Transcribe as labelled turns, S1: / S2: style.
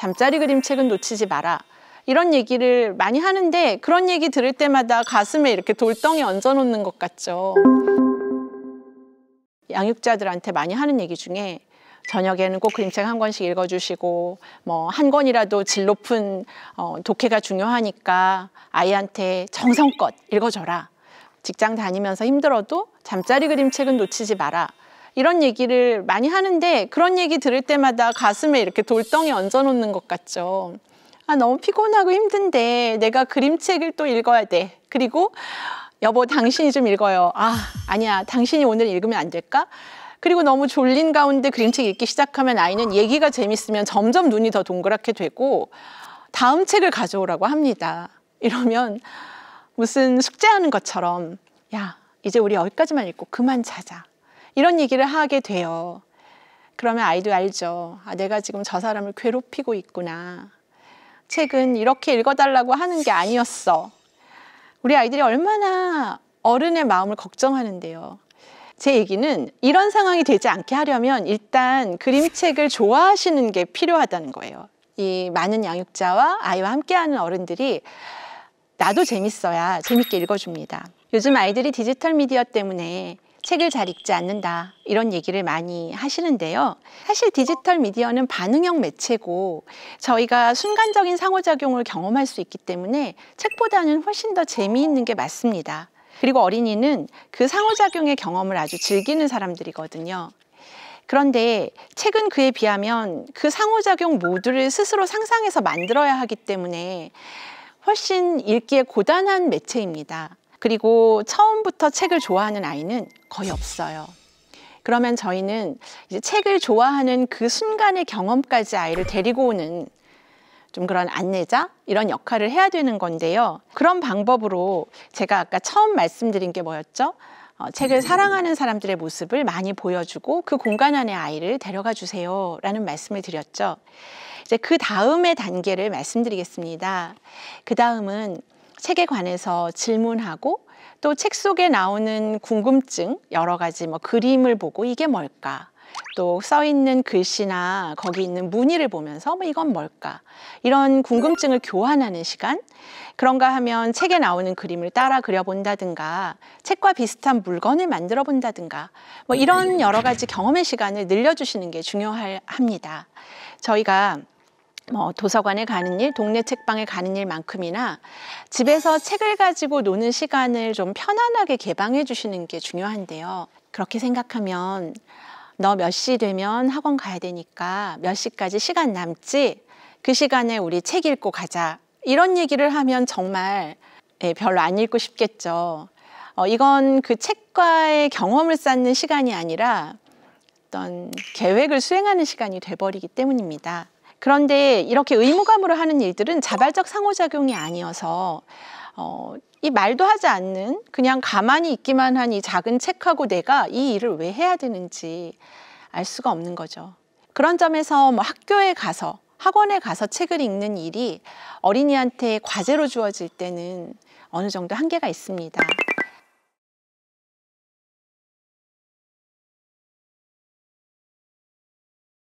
S1: 잠자리 그림책은 놓치지 마라. 이런 얘기를 많이 하는데 그런 얘기 들을 때마다 가슴에 이렇게 돌덩이 얹어놓는 것 같죠. 양육자들한테 많이 하는 얘기 중에 저녁에는 꼭 그림책 한 권씩 읽어주시고 뭐 한 권이라도 질 높은 어, 독해가 중요하니까 아이한테 정성껏 읽어줘라. 직장 다니면서 힘들어도 잠자리 그림책은 놓치지 마라. 이런 얘기를 많이 하는데 그런 얘기 들을 때마다 가슴에 이렇게 돌덩이 얹어놓는 것 같죠. 아, 너무 피곤하고 힘든데 내가 그림책을 또 읽어야 돼. 그리고 여보 당신이 좀 읽어요. 아, 아니야. 당신이 오늘 읽으면 안 될까? 그리고 너무 졸린 가운데 그림책 읽기 시작하면 아이는 얘기가 재밌으면 점점 눈이 더 동그랗게 되고 다음 책을 가져오라고 합니다. 이러면 무슨 숙제하는 것처럼 야, 이제 우리 여기까지만 읽고 그만 자자. 이런 얘기를 하게 돼요. 그러면 아이도 알죠. 아, 내가 지금 저 사람을 괴롭히고 있구나. 책은 이렇게 읽어달라고 하는 게 아니었어. 우리 아이들이 얼마나 어른의 마음을 걱정하는데요. 제 얘기는 이런 상황이 되지 않게 하려면 일단 그림책을 좋아하시는 게 필요하다는 거예요. 이 많은 양육자와 아이와 함께하는 어른들이 나도 재밌어야 재밌게 읽어줍니다. 요즘 아이들이 디지털 미디어 때문에 책을 잘 읽지 않는다 이런 얘기를 많이 하시는데요. 사실 디지털 미디어는 반응형 매체고 저희가 순간적인 상호작용을 경험할 수 있기 때문에 책보다는 훨씬 더 재미있는 게 맞습니다. 그리고 어린이는 그 상호작용의 경험을 아주 즐기는 사람들이거든요. 그런데 책은 그에 비하면 그 상호작용 모두를 스스로 상상해서 만들어야 하기 때문에 훨씬 읽기에 고단한 매체입니다. 그리고 처음부터 책을 좋아하는 아이는 거의 없어요. 그러면 저희는 이제 책을 좋아하는 그 순간의 경험까지 아이를 데리고 오는 좀 그런 안내자 이런 역할을 해야 되는 건데요. 그런 방법으로 제가 아까 처음 말씀드린 게 뭐였죠? 어, 책을 사랑하는 사람들의 모습을 많이 보여주고 그 공간 안에 아이를 데려가 주세요라는 말씀을 드렸죠. 이제 그 다음의 단계를 말씀드리겠습니다. 그 다음은 책에 관해서 질문하고 또 책 속에 나오는 궁금증 여러 가지 뭐 그림을 보고 이게 뭘까 또 써 있는 글씨나 거기 있는 무늬를 보면서 뭐 이건 뭘까 이런 궁금증을 교환하는 시간 그런가 하면 책에 나오는 그림을 따라 그려본다든가 책과 비슷한 물건을 만들어 본다든가 뭐 이런 여러 가지 경험의 시간을 늘려주시는 게 중요합니다 저희가 뭐 도서관에 가는 일, 동네 책방에 가는 일만큼이나 집에서 책을 가지고 노는 시간을 좀 편안하게 개방해 주시는 게 중요한데요. 그렇게 생각하면 너 몇 시 되면 학원 가야 되니까 몇 시까지 시간 남지? 그 시간에 우리 책 읽고 가자. 이런 얘기를 하면 정말 예, 별로 안 읽고 싶겠죠. 어, 이건 그 책과의 경험을 쌓는 시간이 아니라 어떤 계획을 수행하는 시간이 돼버리기 때문입니다. 그런데 이렇게 의무감으로 하는 일들은 자발적 상호작용이 아니어서 어, 이 말도 하지 않는 그냥 가만히 있기만 한 이 작은 책하고 내가 이 일을 왜 해야 되는지 알 수가 없는 거죠. 그런 점에서 뭐 학교에 가서 학원에 가서 책을 읽는 일이 어린이한테 과제로 주어질 때는 어느 정도 한계가 있습니다.